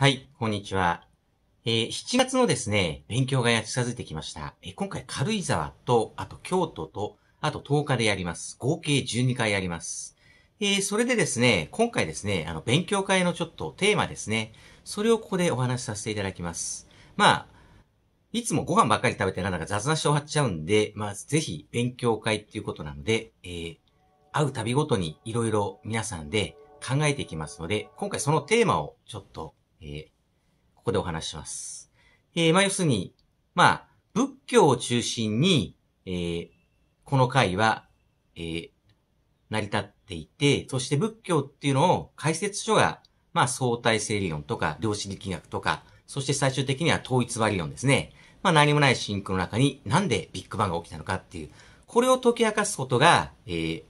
はい、こんにちは。えー、7月のですね、勉強がや近づいてきました。えー、今回軽井沢と、あと京都と、あと10日でやります。合計12回やります。えー、それでですね、今回ですね、あの、勉強会のちょっとテーマですね。それをここでお話しさせていただきます。まあ、いつもご飯ばっかり食べてなんだか雑談して終わっちゃうんで、まあ、ぜひ勉強会っていうことなので、えー、会う旅ごとにいろいろ皆さんで考えていきますので、今回そのテーマをちょっとえー、ここでお話しします。えー、まあ、要するに、まあ、仏教を中心に、えー、この会は、えー、成り立っていて、そして仏教っていうのを解説書が、まあ、相対性理論とか、量子力学とか、そして最終的には統一割理論ですね。まあ、何もない真空の中になんでビッグバンが起きたのかっていう、これを解き明かすことが、えー、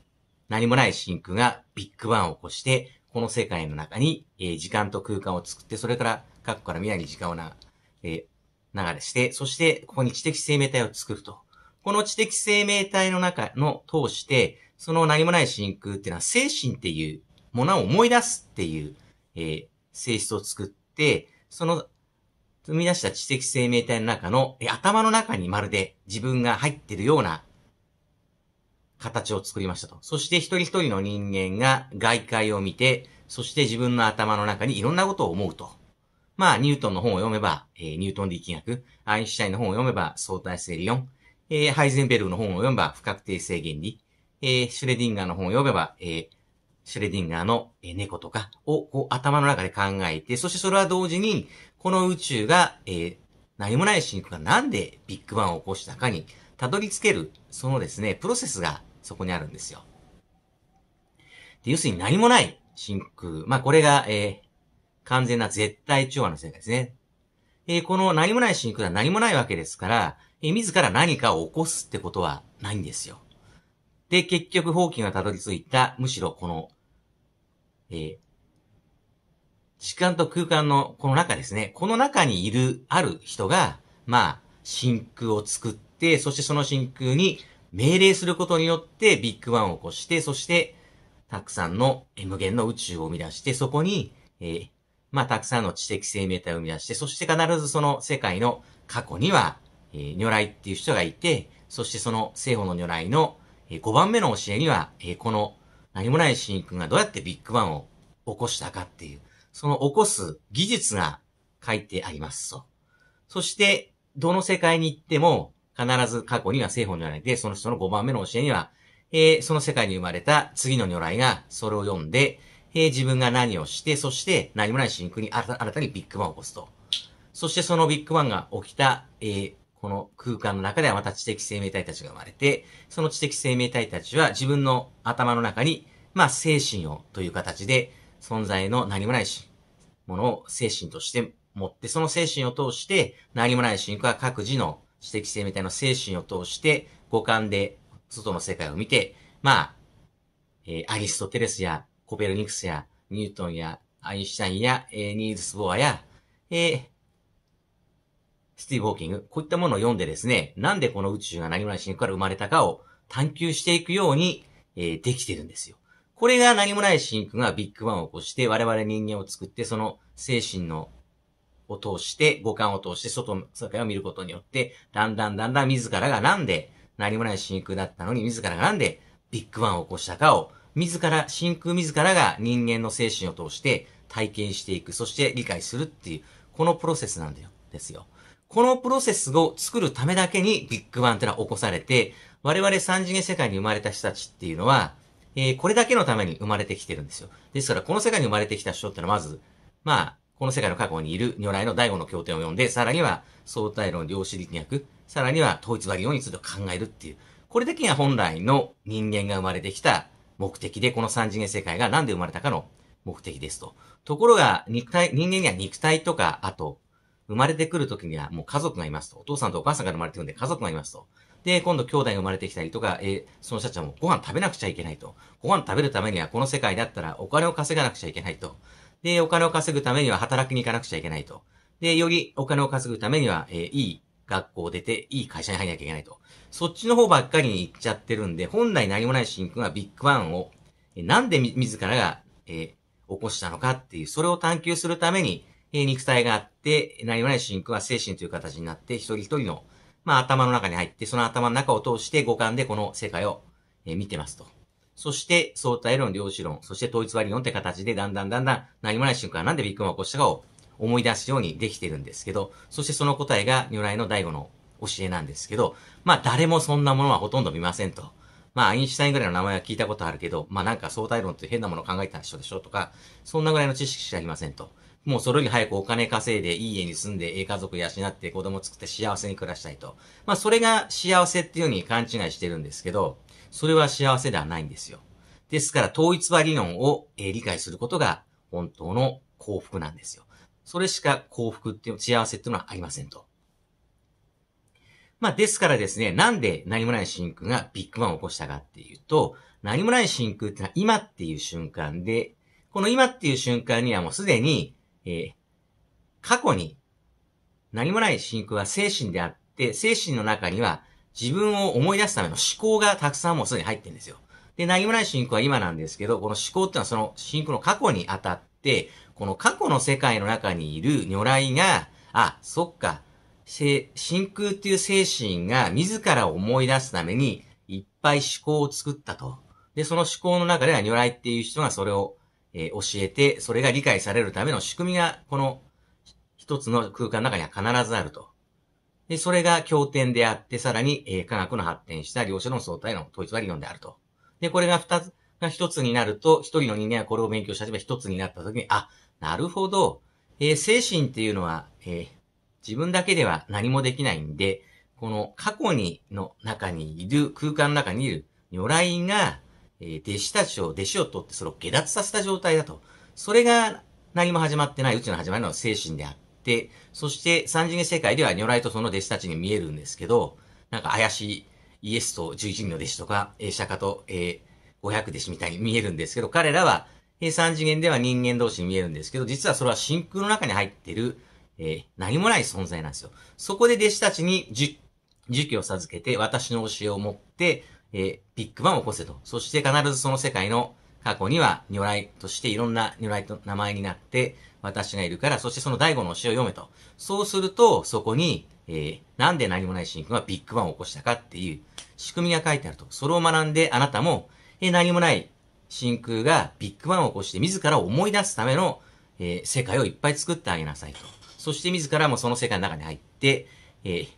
何もない真空がビッグバンを起こして、この世界の中に、えー、時間と空間を作って、それから、過去から未来に時間をな、えー、流れして、そして、ここに知的生命体を作ると。この知的生命体の中の通して、その何もない真空っていうのは、精神っていうものを思い出すっていう、えー、性質を作って、その、生み出した知的生命体の中の、えー、頭の中にまるで自分が入ってるような形を作りましたと。そして一人一人の人間が外界を見て、そして自分の頭の中にいろんなことを思うと。まあ、ニュートンの本を読めば、えー、ニュートン力学、アインシュタインの本を読めば相対性理論、えー、ハイゼンベルグの本を読めば不確定性原理、えー、シュレディンガーの本を読めば、えー、シュレディンガーの猫とかをこう頭の中で考えて、そしてそれは同時に、この宇宙が、えー、何もない真空がなんでビッグバンを起こしたかに、たどり着ける、そのですね、プロセスがそこにあるんですよ。で、要するに何もない真空。まあ、これが、えー、完全な絶対調和の世界ですね。えー、この何もない真空は何もないわけですから、えー、自ら何かを起こすってことはないんですよ。で、結局、ホーキンがたどり着いた、むしろこの、えー、時間と空間のこの中ですね。この中にいる、ある人が、まあ、真空を作って、そしてその真空に命令することによってビッグワンを起こして、そして、たくさんの M 弦の宇宙を生み出して、そこに、えー、まあ、たくさんの知的生命体を生み出して、そして必ずその世界の過去には、えー、如来っていう人がいて、そしてその西方の如来の、えー、5番目の教えには、えー、この何もない神君がどうやってビッグワンを起こしたかっていう、その起こす技術が書いてあります。そして、どの世界に行っても、必ず過去には正本如来で、その人の5番目の教えには、えー、その世界に生まれた次の如来がそれを読んで、えー、自分が何をして、そして何もない真空に新たにビッグバンを起こすと。そしてそのビッグバンが起きた、えー、この空間の中ではまた知的生命体たちが生まれて、その知的生命体たちは自分の頭の中に、まあ精神をという形で存在の何もないし、ものを精神として持って、その精神を通して何もない真空は各自の知的生命体の精神を通して、五感で外の世界を見て、まあ、えー、アリストテレスやコペルニクスやニュートンやアインシュタインや、えー、ニールス・ボアや、えー、スティーブ・ホーキング、こういったものを読んでですね、なんでこの宇宙が何もない進化から生まれたかを探求していくように、えー、できてるんですよ。これが何もない真空がビッグバンを起こして我々人間を作ってその精神のを通して、五感を通して外の世界を見ることによって、だんだんだんだん自らがなんで、何もない真空だったのに、自らがなんで、ビッグワンを起こしたかを、自ら、真空自らが人間の精神を通して体験していく、そして理解するっていう、このプロセスなんだよ、ですよ。このプロセスを作るためだけにビッグワンってのは起こされて、我々三次元世界に生まれた人たちっていうのは、えー、これだけのために生まれてきてるんですよ。ですから、この世界に生まれてきた人ってのはまず、まあ、この世界の過去にいる如来の第五の経典を読んで、さらには相対論量子力学、さらには統一割をについて考えるっていう。これだけが本来の人間が生まれてきた目的で、この三次元世界が何で生まれたかの目的ですと。ところが、肉体、人間には肉体とか、あと、生まれてくる時にはもう家族がいますと。お父さんとお母さんから生まれてくるんで家族がいますと。で、今度兄弟が生まれてきたりとか、えその社長もご飯食べなくちゃいけないと。ご飯食べるためにはこの世界だったらお金を稼がなくちゃいけないと。で、お金を稼ぐためには働きに行かなくちゃいけないと。で、よりお金を稼ぐためには、えー、いい学校を出て、いい会社に入らなきゃいけないと。そっちの方ばっかりに行っちゃってるんで、本来何もない真空君はビッグワンを、えー、なんで自らが、えー、起こしたのかっていう、それを探求するために、えー、肉体があって、何もない真空君は精神という形になって、一人一人の、まあ頭の中に入って、その頭の中を通して五感でこの世界を、えー、見てますと。そして相対論、量子論、そして統一割論って形でだんだんだんだん何もない瞬間なんでビッグマン起こしたかを思い出すようにできてるんですけど、そしてその答えが如来の第五の教えなんですけど、まあ誰もそんなものはほとんど見ませんと。まあ、アインシュタインぐらいの名前は聞いたことあるけど、まあなんか相対論って変なもの考えた人でしょとか、そんなぐらいの知識しかありませんと。もうそれより早くお金稼いで、いい家に住んで、ええ家族養って子供作って幸せに暮らしたいと。まあそれが幸せっていうふうに勘違いしてるんですけど、それは幸せではないんですよ。ですから、統一は理論を、えー、理解することが本当の幸福なんですよ。それしか幸福っていう、幸せっていうのはありませんと。まあ、ですからですね、なんで何もない真空がビッグマンを起こしたかっていうと、何もない真空ってのは今っていう瞬間で、この今っていう瞬間にはもうすでに、えー、過去に何もない真空は精神であって、精神の中には自分を思い出すための思考がたくさんもうすでに入ってるんですよ。で、何もない真空は今なんですけど、この思考っていうのはその真空の過去にあたって、この過去の世界の中にいる如来が、あ、そっか、真空っていう精神が自らを思い出すために、いっぱい思考を作ったと。で、その思考の中では如来っていう人がそれを、えー、教えて、それが理解されるための仕組みが、この一つの空間の中には必ずあると。で、それが経典であって、さらに、えー、科学の発展した両者の相対の統一は理論であると。で、これが二つ、が一つになると、一人の人間はこれを勉強しため、ば一つになったときに、あ、なるほど。えー、精神っていうのは、えー、自分だけでは何もできないんで、この過去に、の中にいる、空間の中にいる如来が、えー、弟子たちを、弟子を取ってそれを下脱させた状態だと。それが何も始まってない宇宙の始まりの精神であって、、そして三次元世界では如来とその弟子たちに見えるんですけど、なんか怪しいイエスと11人の弟子とか、えー、釈迦と、えー、500弟子みたいに見えるんですけど、彼らは、えー、三次元では人間同士に見えるんですけど、実はそれは真空の中に入ってる、えー、何もない存在なんですよ。そこで弟子たちに儒教を授けて、私の教えを持って、えー、ビッグバンを起こせと。そして必ずその世界の過去には如来としていろんな如来と名前になって、私がいるから、そしてその第五の教えを読めと。そうすると、そこに、えー、なんで何もない神君はビッグバンを起こしたかっていう仕組みが書いてあると。それを学んで、あなたも、えー、何もない真空がビッグバンを起こして自らを思い出すための、えー、世界をいっぱい作ってあげなさいと。そして自らもその世界の中に入って、えー、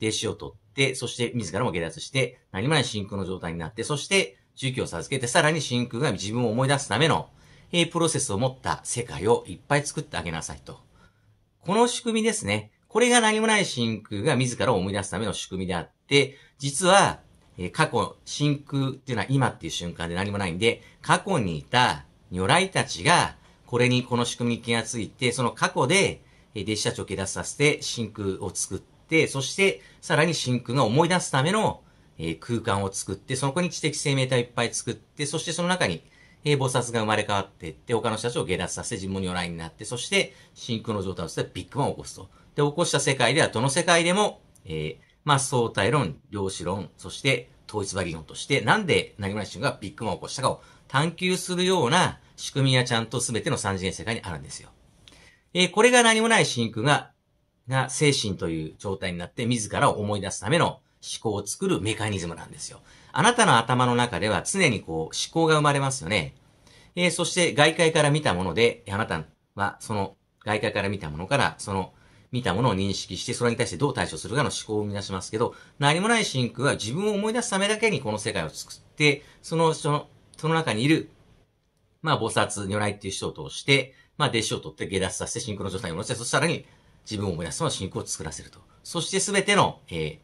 弟子を取って、そして自らも下脱して、何もない真空の状態になって、そして宗教を授けて、さらに真空が自分を思い出すための、えプロセスを持った世界をいっぱい作ってあげなさいと。この仕組みですね。これが何もない真空が自らを思い出すための仕組みであって、実は、え過去、真空っていうのは今っていう瞬間で何もないんで、過去にいた如来たちが、これに、この仕組みに気がついて、その過去で、え弟子たちを下脱させて、真空を作って、そして、さらに真空が思い出すための、えー、空間を作って、そこに知的生命体いっぱい作って、そしてその中に、えー、菩薩が生まれ変わっていって、他の人たちを下脱させて自分如来になって、そして真空の状態をしてビッグマンを起こすと。で、起こした世界では、どの世界でも、えー、まあ、相対論、量子論、そして統一リオ論として、なんで何もない人がビッグマンを起こしたかを探求するような仕組みがちゃんと全ての三次元世界にあるんですよ。えー、これが何もない真空が、が精神という状態になって自らを思い出すための思考を作るメカニズムなんですよ。あなたの頭の中では常にこう思考が生まれますよね。えー、そして外界から見たもので、あなたはその外界から見たものから、その見たものを認識して、それに対してどう対処するかの思考を生み出しますけど、何もない真空は自分を思い出すためだけにこの世界を作って、その、その、その中にいる、まあ、菩薩、如来っていう人を通して、まあ、弟子を取って下脱させて真空の状態に戻して、そしたらに自分を思い出すの真空を作らせると。そして全ての、えー、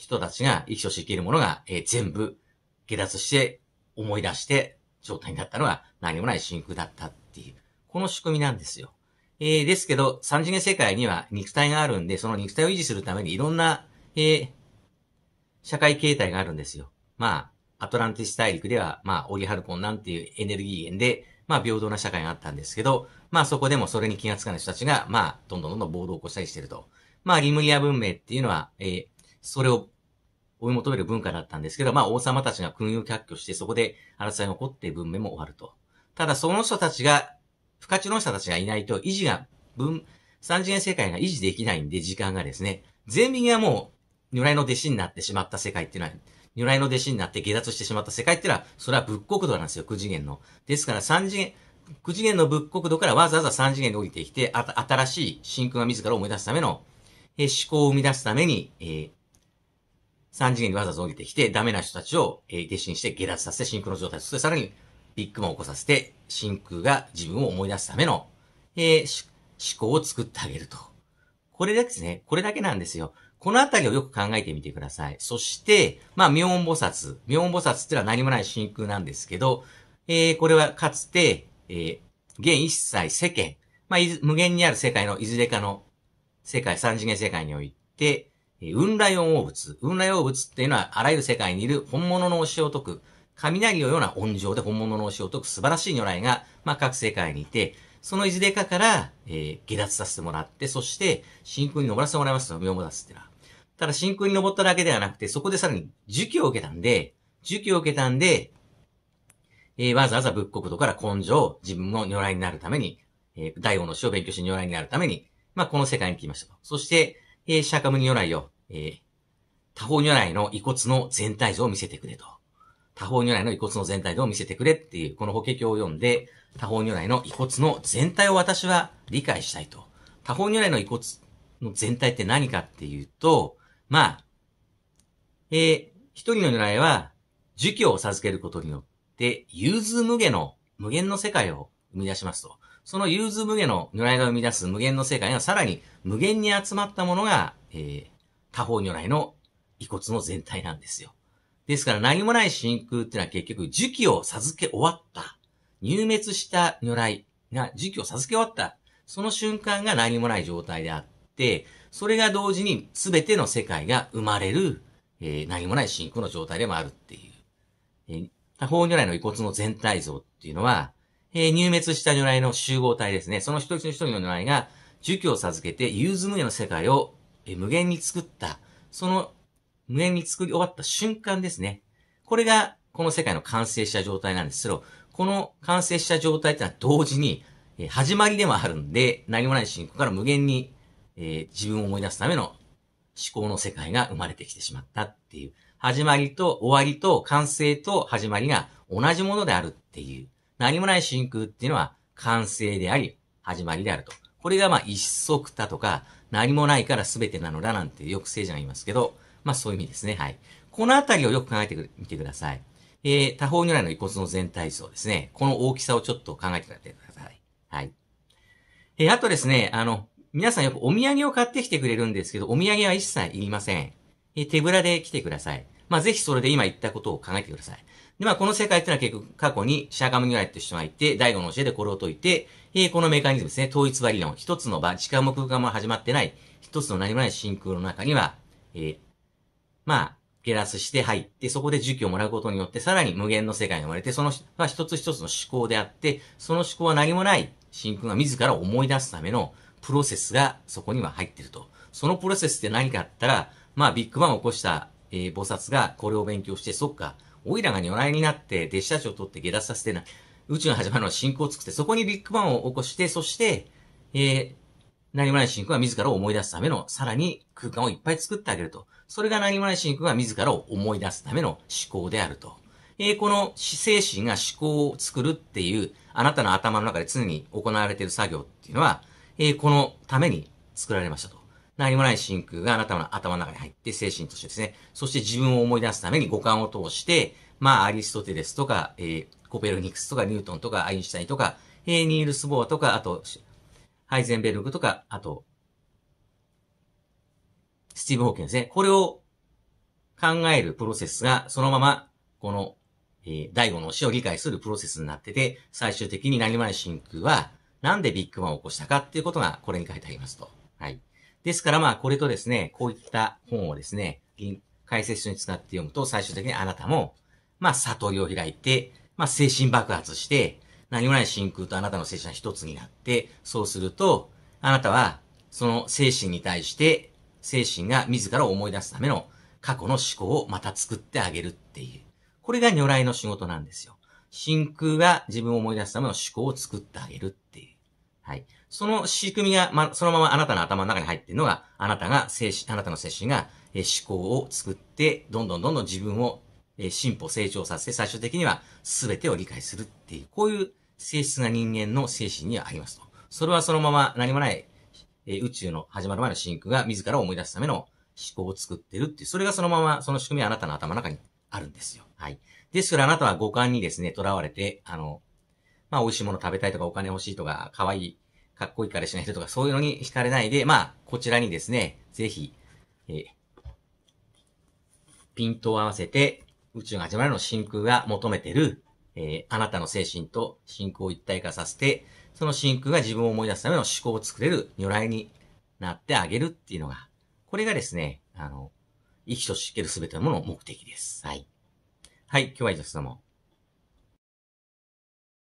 人たちが生きとし生きるものが、えー、全部下脱して思い出して状態になったのが何もない真空だったっていう。この仕組みなんですよ。えー、ですけど、三次元世界には肉体があるんで、その肉体を維持するためにいろんな、えー、社会形態があるんですよ。まあ、アトランティス大陸では、まあ、オリハルコンなんていうエネルギー源で、まあ、平等な社会があったんですけど、まあ、そこでもそれに気がつかない人たちが、まあ、どんどんどんどん暴動を起こしたりしてると。まあ、リムリア文明っていうのは、えー、それを追い求める文化だったんですけど、まあ王様たちが国を却去して、そこで争いが起こって文明も終わると。ただその人たちが、不可知の人たちがいないと維持が、分、三次元世界が維持できないんで、時間がですね、全民がもう、如来の弟子になってしまった世界っていうのは、如来の弟子になって下脱してしまった世界っていうのは、それは仏国土なんですよ、九次元の。ですから三次元、九次元の仏国土からわざわざ三次元で降りてきて、新しい真空が自らを思い出すための、思考を生み出すために、えー、三次元にわざわざ降りてきて、ダメな人たちを、えー、弟子にして下脱させて真空の状態、そしてさらにビッグマンを起こさせて、真空が自分を思い出すための、えー、思考を作ってあげると。これですね。これだけなんですよ。このあたりをよく考えてみてください。そして、まあ、妙音菩薩。妙音菩薩ってのは何もない真空なんですけど、えー、これはかつて、えー、現一切世間、まあ、無限にある世界のいずれかの世界、三次元世界において、雲来音王仏。雲雷王仏っていうのは、あらゆる世界にいる本物の教えを解く、雷のような音情で本物の教えを解く素晴らしい如来が、まあ、各世界にいて、そのいずれかから、えー、下脱させてもらって、そして、真空に登らせてもらいますと、妙も出すってのは。ただ、真空に登っただけではなくて、そこでさらに、儒教を受けたんで、儒教を受けたんで、えー、わざわざ仏国土から根性を自分の如来になるために、えー、大王の死を勉強して如来になるために、まあ、この世界に来ましたと。そして、えー、釈迦牟尼如来よ、えー、他方如来の遺骨の全体像を見せてくれと。他方如来の遺骨の全体像を見せてくれっていう、この法華経を読んで、他方如来の遺骨の全体を私は理解したいと。他方如来の遺骨の全体って何かっていうと、まあ、えー、一人の如来は、儒教を授けることによって、融通無下の無限の世界を生み出しますと。その融通無限の如来が生み出す無限の世界はさらに無限に集まったものが、えー、他方如来の遺骨の全体なんですよ。ですから何もない真空ってのは結局、時期を授け終わった、入滅した如来が時期を授け終わった、その瞬間が何もない状態であって、それが同時に全ての世界が生まれる、えー、何もない真空の状態でもあるっていう。えー、他方如来の遺骨の全体像っていうのは、えー、入滅した如来の集合体ですね。その一人一人の如来が、儒教を授けて、ユーズ無限の世界を、えー、無限に作った、その無限に作り終わった瞬間ですね。これが、この世界の完成した状態なんですけど、この完成した状態ってのは同時に、えー、始まりでもあるんで、何もない進行から無限に、えー、自分を思い出すための思考の世界が生まれてきてしまったっていう、始まりと終わりと完成と始まりが同じものであるっていう、何もない真空っていうのは完成であり、始まりであると。これがまあ一足多とか、何もないから全てなのだなんてよく聖者が言いますけど、まあそういう意味ですね。はい。このあたりをよく考えてみてください。えー、多方如来の遺骨の全体像ですね。この大きさをちょっと考えてみてください。はい。えー、あとですね、あの、皆さんよくお土産を買ってきてくれるんですけど、お土産は一切いりません。えー、手ぶらで来てください。まあ、ぜひそれで今言ったことを考えてください。で、まあ、この世界ってのは結局過去にシャーカムニュアイって人がいて、第五の教えでこれを解いて、えー、このメカニズムですね、統一場理論、一つの場、時間も空間も始まってない、一つの何もない真空の中には、えー、まあ、ゲラスして入って、そこで儒教をもらうことによって、さらに無限の世界が生まれて、その、まあ、一つ一つの思考であって、その思考は何もない真空が自ら思い出すためのプロセスがそこには入ってると。そのプロセスって何かあったら、まあ、ビッグバンを起こした、えー、菩薩がこれを勉強して、そっか、おいらが如来になって弟子たちを取って下脱させてな宇宙が始まるのは信仰を作って、そこにビッグバンを起こして、そして、えー、何もない神君は自らを思い出すための、さらに空間をいっぱい作ってあげると。それが何もない神君は自らを思い出すための思考であると。えー、この精神が思考を作るっていう、あなたの頭の中で常に行われている作業っていうのは、えー、このために作られましたと。何もない真空があなたの頭の中に入って精神としてですね、そして自分を思い出すために五感を通して、まあ、アリストテレスとか、えー、コペルニクスとか、ニュートンとか、アインシュタインとか、ヘー、ニールス・ボーとか、あと、ハイゼンベルグとか、あと、スティーブ・ホーキンですね。これを考えるプロセスが、そのまま、この、えー、第五の死を理解するプロセスになってて、最終的に何もない真空は、なんでビッグマンを起こしたかっていうことが、これに書いてありますと。はい。ですからまあ、これとですね、こういった本をですね、解説書に使って読むと、最終的にあなたも、まあ、悟りを開いて、まあ、精神爆発して、何もない真空とあなたの精神が一つになって、そうすると、あなたは、その精神に対して、精神が自らを思い出すための過去の思考をまた作ってあげるっていう。これが如来の仕事なんですよ。真空が自分を思い出すための思考を作ってあげるはい。その仕組みが、ま、そのままあなたの頭の中に入っているのが、あなたが精神、あなたの精神が、え思考を作って、どんどんどんどん自分を、え進歩、成長させて、最終的には全てを理解するっていう、こういう性質が人間の精神にはありますと。それはそのまま何もない、え宇宙の始まる前の真空が自ら思い出すための思考を作ってるっていう、それがそのまま、その仕組みはあなたの頭の中にあるんですよ。はい。ですからあなたは五感にですね、囚われて、あの、まあ美味しいもの食べたいとかお金欲しいとか、可愛い、かっこいい彼氏の人とかそういうのに惹かれないで、まあこちらにですね、ぜひ、えー、ピントを合わせて宇宙が始まるの真空が求めてる、えー、あなたの精神と真空を一体化させて、その真空が自分を思い出すための思考を作れる如来になってあげるっていうのが、これがですね、あの、生きとし生けるすべてのものの目的です。はい。はい、今日は以上です。どうも。